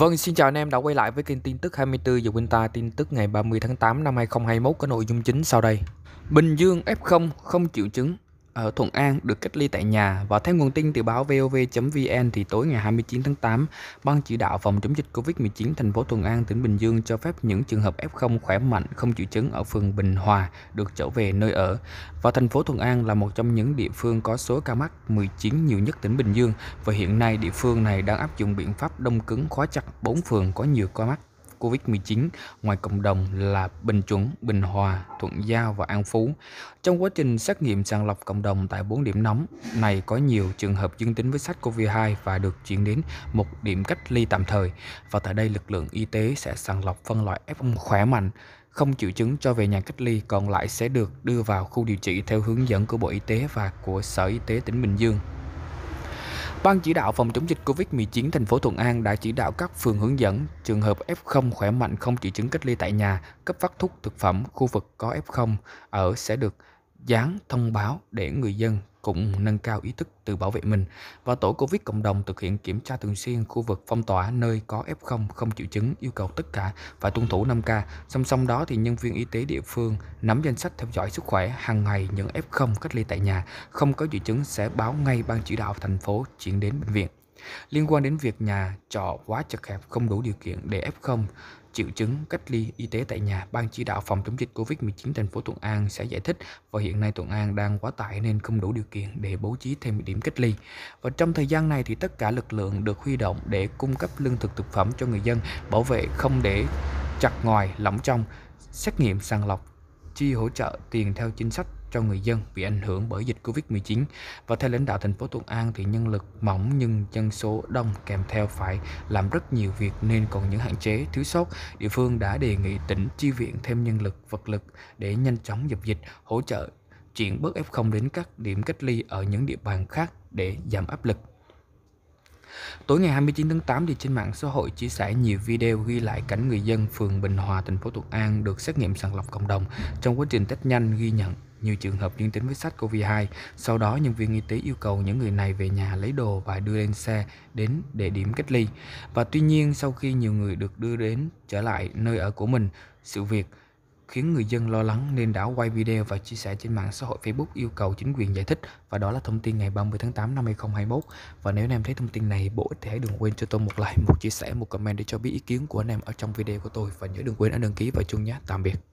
Vâng, xin chào anh em đã quay lại với kênh tin tức 24 giờ Winter, tin tức ngày 30 tháng 8 năm 2021 có nội dung chính sau đây. Bình Dương F0 không triệu chứng, ở Thuận An được cách ly tại nhà và theo nguồn tin từ báo VOV.vn thì tối ngày 29 tháng 8, Ban chỉ đạo phòng chống dịch Covid-19 thành phố Thuận An, tỉnh Bình Dương cho phép những trường hợp F0 khỏe mạnh không triệu chứng ở phường Bình Hòa được trở về nơi ở. Và thành phố Thuận An là một trong những địa phương có số ca mắc 19 nhiều nhất tỉnh Bình Dương và hiện nay địa phương này đang áp dụng biện pháp đông cứng khóa chặt 4 phường có nhiều ca mắc COVID-19 ngoài cộng đồng là Bình Chuẩn, Bình Hòa, Thuận Giao và An Phú. Trong quá trình xét nghiệm sàng lọc cộng đồng tại 4 điểm nóng này có nhiều trường hợp dương tính với SARS-CoV-2 và được chuyển đến một điểm cách ly tạm thời. Và tại đây lực lượng y tế sẽ sàng lọc phân loại F0 khỏe mạnh, không triệu chứng cho về nhà cách ly còn lại sẽ được đưa vào khu điều trị theo hướng dẫn của Bộ Y tế và của Sở Y tế tỉnh Bình Dương. Ban chỉ đạo phòng chống dịch Covid-19 thành phố Thuận An đã chỉ đạo các phường hướng dẫn trường hợp F0 khỏe mạnh không triệu chứng cách ly tại nhà, cấp phát thuốc thực phẩm khu vực có F0 ở sẽ được dán thông báo để người dân cũng nâng cao ý thức tự bảo vệ mình và tổ Covid cộng đồng thực hiện kiểm tra thường xuyên khu vực phong tỏa nơi có F0 không triệu chứng yêu cầu tất cả phải tuân thủ 5K. Song song đó thì nhân viên y tế địa phương nắm danh sách theo dõi sức khỏe hàng ngày những F0 cách ly tại nhà không có triệu chứng sẽ báo ngay ban chỉ đạo thành phố chuyển đến bệnh viện. Liên quan đến việc nhà trọ quá chật hẹp không đủ điều kiện để F0 triệu chứng cách ly y tế tại nhà, Ban chỉ đạo phòng chống dịch COVID-19 thành phố Thuận An sẽ giải thích và hiện nay Thuận An đang quá tải nên không đủ điều kiện để bố trí thêm điểm cách ly. Và trong thời gian này thì tất cả lực lượng được huy động để cung cấp lương thực thực phẩm cho người dân, bảo vệ không để chặt ngoài lỏng trong, xét nghiệm sàng lọc chi hỗ trợ tiền theo chính sách cho người dân bị ảnh hưởng bởi dịch Covid-19 và theo lãnh đạo thành phố Thuận An thì nhân lực mỏng nhưng dân số đông kèm theo phải làm rất nhiều việc nên còn những hạn chế thiếu sót địa phương đã đề nghị tỉnh chi viện thêm nhân lực vật lực để nhanh chóng dập dịch hỗ trợ chuyển bớt F0 đến các điểm cách ly ở những địa bàn khác để giảm áp lực Tối ngày 29 tháng 8 thì trên mạng xã hội chia sẻ nhiều video ghi lại cảnh người dân phường Bình Hòa, thành phố Thuận An được xét nghiệm sàng lọc cộng đồng trong quá trình test nhanh ghi nhận nhiều trường hợp dương tính với SARS-CoV-2. Sau đó, nhân viên y tế yêu cầu những người này về nhà lấy đồ và đưa lên xe đến địa điểm cách ly. Và tuy nhiên, sau khi nhiều người được đưa đến trở lại nơi ở của mình, sự việc khiến người dân lo lắng nên đã quay video và chia sẻ trên mạng xã hội Facebook yêu cầu chính quyền giải thích và đó là thông tin ngày 30 tháng 8 năm 2021 và nếu anh em thấy thông tin này bổ ích thì hãy đừng quên cho tôi một like, một chia sẻ, một comment để cho biết ý kiến của anh em ở trong video của tôi và nhớ đừng quên ấn đăng ký và chung nhé. Tạm biệt.